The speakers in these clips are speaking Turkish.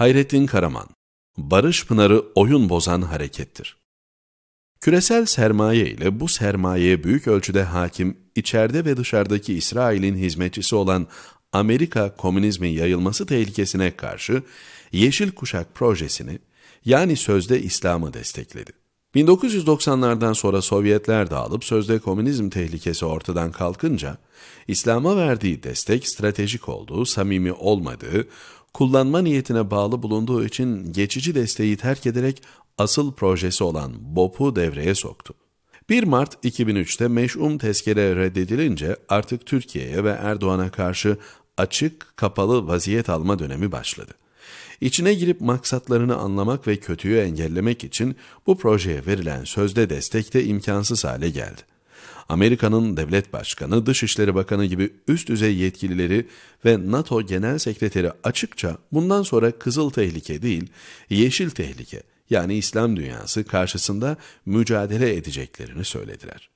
Hayrettin Karaman, Barış Pınarı oyun bozan harekettir. Küresel sermaye ile bu sermayeye büyük ölçüde hakim, içeride ve dışarıdaki İsrail'in hizmetçisi olan Amerika komünizmin yayılması tehlikesine karşı Yeşil Kuşak projesini yani sözde İslam'ı destekledi. 1990'lardan sonra Sovyetler dağılıp sözde komünizm tehlikesi ortadan kalkınca İslam'a verdiği destek stratejik olduğu, samimi olmadığı, kullanma niyetine bağlı bulunduğu için geçici desteği terk ederek asıl projesi olan BOP'u devreye soktu. 1 Mart 2003'te meşhum tezkere reddedilince artık Türkiye'ye ve Erdoğan'a karşı açık, kapalı vaziyet alma dönemi başladı. İçine girip maksatlarını anlamak ve kötüyü engellemek için bu projeye verilen sözde destek de imkansız hale geldi. Amerika'nın devlet başkanı, dışişleri bakanı gibi üst düzey yetkilileri ve NATO Genel Sekreteri açıkça bundan sonra kızıl tehlike değil, yeşil tehlike yani İslam dünyası karşısında mücadele edeceklerini söylediler.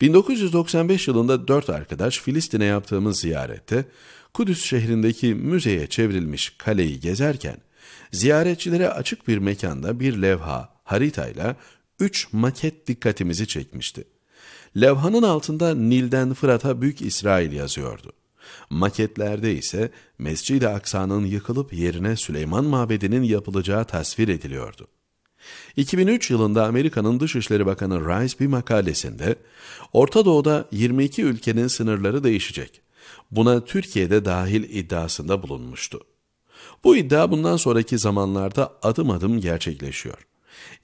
1995 yılında dört arkadaş Filistin'e yaptığımız ziyarette Kudüs şehrindeki müzeye çevrilmiş kaleyi gezerken ziyaretçilere açık bir mekanda bir levha haritayla üç maket dikkatimizi çekmişti. Levhanın altında Nil'den Fırat'a Büyük İsrail yazıyordu. Maketlerde ise Mescid-i Aksa'nın yıkılıp yerine Süleyman Mabedi'nin yapılacağı tasvir ediliyordu. 2003 yılında Amerika'nın Dışişleri Bakanı Rice bir makalesinde Orta Doğu'da 22 ülkenin sınırları değişecek. Buna Türkiye'de dahil iddiasında bulunmuştu. Bu iddia bundan sonraki zamanlarda adım adım gerçekleşiyor.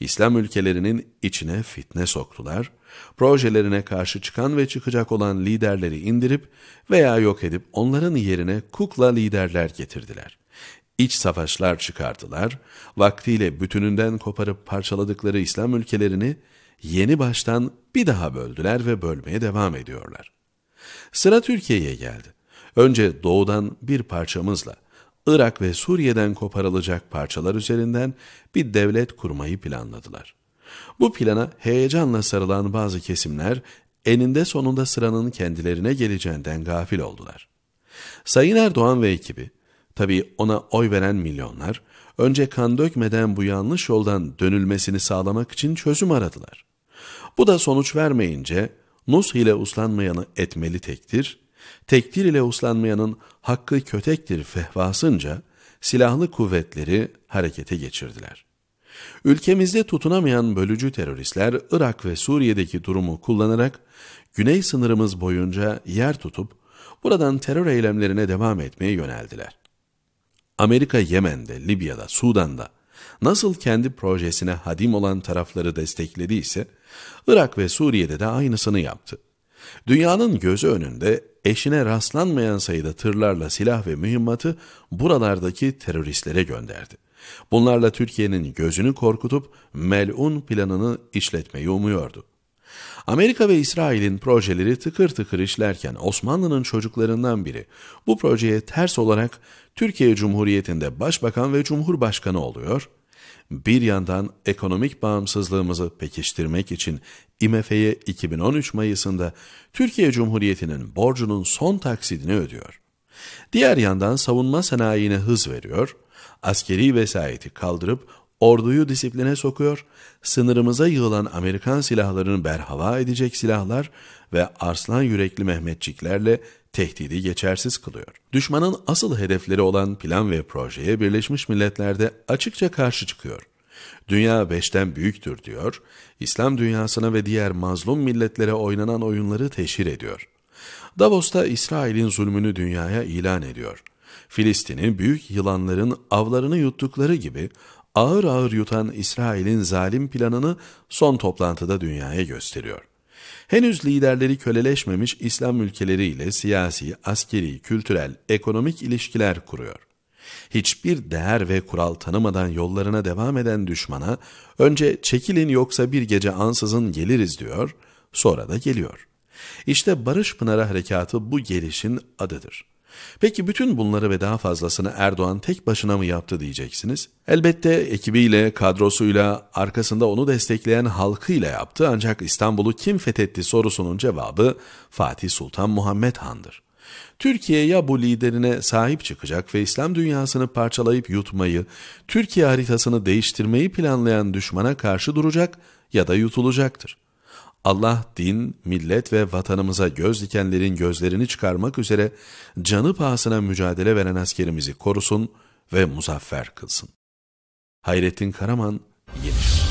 İslam ülkelerinin içine fitne soktular, projelerine karşı çıkan ve çıkacak olan liderleri indirip veya yok edip onların yerine kukla liderler getirdiler. İç savaşlar çıkardılar, vaktiyle bütününden koparıp parçaladıkları İslam ülkelerini yeni baştan bir daha böldüler ve bölmeye devam ediyorlar. Sıra Türkiye'ye geldi. Önce doğudan bir parçamızla, Irak ve Suriye'den koparılacak parçalar üzerinden bir devlet kurmayı planladılar. Bu plana heyecanla sarılan bazı kesimler eninde sonunda sıranın kendilerine geleceğinden gafil oldular. Sayın Erdoğan ve ekibi, tabi ona oy veren milyonlar, önce kan dökmeden bu yanlış yoldan dönülmesini sağlamak için çözüm aradılar. Bu da sonuç vermeyince Nush ile uslanmayanı etmeli tektir, Tekdir ile uslanmayanın hakkı kötektir fehvasınca silahlı kuvvetleri harekete geçirdiler. Ülkemizde tutunamayan bölücü teröristler Irak ve Suriye'deki durumu kullanarak güney sınırımız boyunca yer tutup buradan terör eylemlerine devam etmeye yöneldiler. Amerika Yemen'de, Libya'da, Sudan'da nasıl kendi projesine hadim olan tarafları desteklediyse, Irak ve Suriye'de de aynısını yaptı. Dünyanın gözü önünde eşine rastlanmayan sayıda tırlarla silah ve mühimmatı buralardaki teröristlere gönderdi. Bunlarla Türkiye'nin gözünü korkutup melun planını işletmeyi umuyordu. Amerika ve İsrail'in projeleri tıkır tıkır işlerken Osmanlı'nın çocuklarından biri bu projeye ters olarak Türkiye Cumhuriyeti'nde başbakan ve cumhurbaşkanı oluyor bir yandan ekonomik bağımsızlığımızı pekiştirmek için IMF'ye 2013 Mayıs'ında Türkiye Cumhuriyeti'nin borcunun son taksidini ödüyor. Diğer yandan savunma sanayine hız veriyor, askeri vesayeti kaldırıp orduyu disipline sokuyor, sınırımıza yığılan Amerikan silahlarını berhava edecek silahlar ve arslan yürekli Mehmetçiklerle tehdidi geçersiz kılıyor. Düşmanın asıl hedefleri olan plan ve projeye Birleşmiş Milletler'de açıkça karşı çıkıyor. Dünya beşten büyüktür diyor, İslam dünyasına ve diğer mazlum milletlere oynanan oyunları teşhir ediyor. Davos'ta İsrail'in zulmünü dünyaya ilan ediyor. Filistin'i büyük yılanların avlarını yuttukları gibi ağır ağır yutan İsrail'in zalim planını son toplantıda dünyaya gösteriyor. Henüz liderleri köleleşmemiş İslam ülkeleriyle siyasi, askeri, kültürel, ekonomik ilişkiler kuruyor. Hiçbir değer ve kural tanımadan yollarına devam eden düşmana önce çekilin yoksa bir gece ansızın geliriz diyor, sonra da geliyor. İşte Barış Pınarı Harekatı bu gelişin adıdır. Peki bütün bunları ve daha fazlasını Erdoğan tek başına mı yaptı diyeceksiniz? Elbette ekibiyle, kadrosuyla, arkasında onu destekleyen halkıyla yaptı ancak İstanbul'u kim fethetti sorusunun cevabı Fatih Sultan Muhammed Han'dır. Türkiye ya bu liderine sahip çıkacak ve İslam dünyasını parçalayıp yutmayı, Türkiye haritasını değiştirmeyi planlayan düşmana karşı duracak ya da yutulacaktır. Allah din, millet ve vatanımıza göz dikenlerin gözlerini çıkarmak üzere canı pahasına mücadele veren askerimizi korusun ve muzaffer kılsın. Hayrettin Karaman, Yeniş